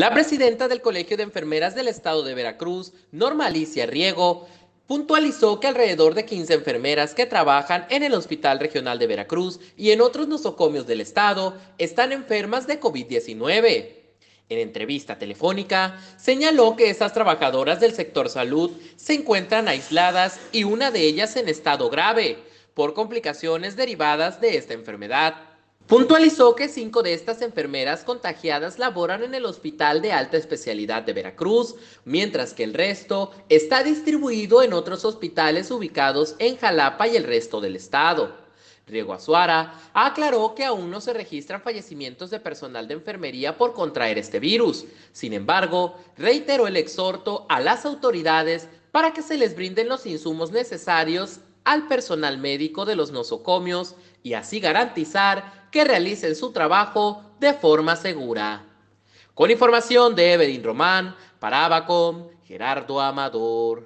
La presidenta del Colegio de Enfermeras del Estado de Veracruz, Norma Alicia Riego, puntualizó que alrededor de 15 enfermeras que trabajan en el Hospital Regional de Veracruz y en otros nosocomios del Estado están enfermas de COVID-19. En entrevista telefónica, señaló que estas trabajadoras del sector salud se encuentran aisladas y una de ellas en estado grave por complicaciones derivadas de esta enfermedad. Puntualizó que cinco de estas enfermeras contagiadas laboran en el Hospital de Alta Especialidad de Veracruz, mientras que el resto está distribuido en otros hospitales ubicados en Jalapa y el resto del estado. Riego Azuara aclaró que aún no se registran fallecimientos de personal de enfermería por contraer este virus. Sin embargo, reiteró el exhorto a las autoridades para que se les brinden los insumos necesarios al personal médico de los nosocomios y así garantizar que realicen su trabajo de forma segura. Con información de Evelyn Román, para Abacom, Gerardo Amador.